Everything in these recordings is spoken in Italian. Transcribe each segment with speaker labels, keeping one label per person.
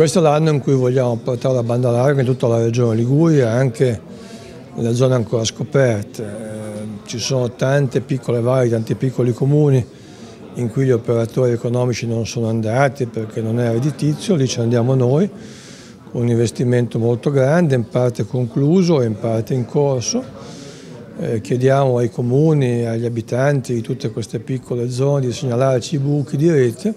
Speaker 1: Questo è l'anno in cui vogliamo portare la banda larga in tutta la regione Liguria anche nelle zone ancora scoperte. Eh, ci sono tante piccole varie, tanti piccoli comuni in cui gli operatori economici non sono andati perché non è redditizio, lì ci andiamo noi, con un investimento molto grande, in parte concluso e in parte in corso. Eh, chiediamo ai comuni, agli abitanti di tutte queste piccole zone di segnalarci i buchi di rete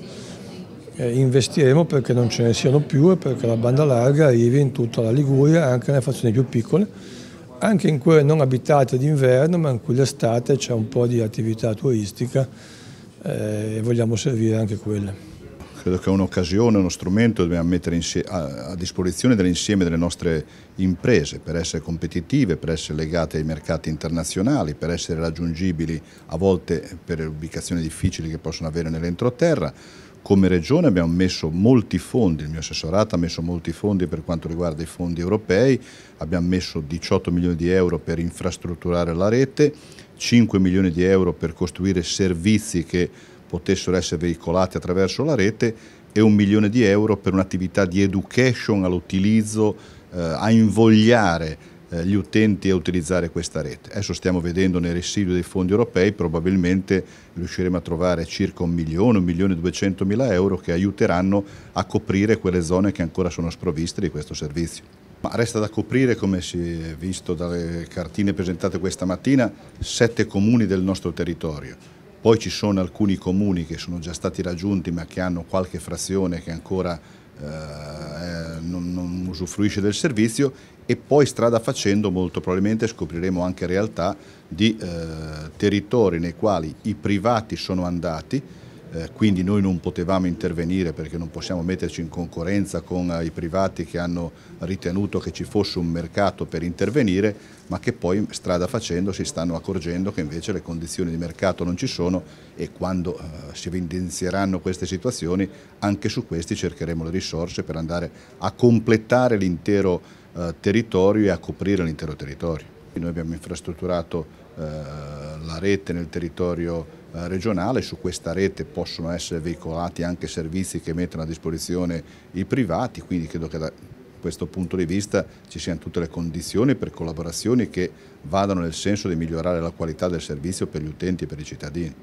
Speaker 1: eh, investiremo perché non ce ne siano più e perché la banda larga arrivi in tutta la Liguria, anche nelle fazioni più piccole, anche in quelle non abitate d'inverno, ma in cui l'estate c'è un po' di attività turistica eh, e vogliamo servire anche quelle.
Speaker 2: Credo che è un'occasione, uno strumento che dobbiamo mettere a disposizione dell'insieme delle nostre imprese per essere competitive, per essere legate ai mercati internazionali, per essere raggiungibili a volte per ubicazioni difficili che possono avere nell'entroterra, come regione abbiamo messo molti fondi, il mio assessorato ha messo molti fondi per quanto riguarda i fondi europei, abbiamo messo 18 milioni di euro per infrastrutturare la rete, 5 milioni di euro per costruire servizi che potessero essere veicolati attraverso la rete e un milione di euro per un'attività di education all'utilizzo, eh, a invogliare eh, gli utenti a utilizzare questa rete. Adesso stiamo vedendo nei residui dei fondi europei, probabilmente riusciremo a trovare circa un milione, un milione e duecentomila euro che aiuteranno a coprire quelle zone che ancora sono sprovviste di questo servizio. Ma resta da coprire, come si è visto dalle cartine presentate questa mattina, sette comuni del nostro territorio. Poi ci sono alcuni comuni che sono già stati raggiunti ma che hanno qualche frazione che ancora eh, non, non usufruisce del servizio e poi strada facendo molto probabilmente scopriremo anche realtà di eh, territori nei quali i privati sono andati eh, quindi noi non potevamo intervenire perché non possiamo metterci in concorrenza con eh, i privati che hanno ritenuto che ci fosse un mercato per intervenire, ma che poi strada facendo si stanno accorgendo che invece le condizioni di mercato non ci sono e quando eh, si evidenzieranno queste situazioni anche su questi cercheremo le risorse per andare a completare l'intero eh, territorio e a coprire l'intero territorio. Noi abbiamo infrastrutturato eh, la rete nel territorio eh, regionale, su questa rete possono essere veicolati anche servizi che mettono a disposizione i privati, quindi credo che da questo punto di vista ci siano tutte le condizioni per collaborazioni che vadano nel senso di migliorare la qualità del servizio per gli utenti e per i cittadini.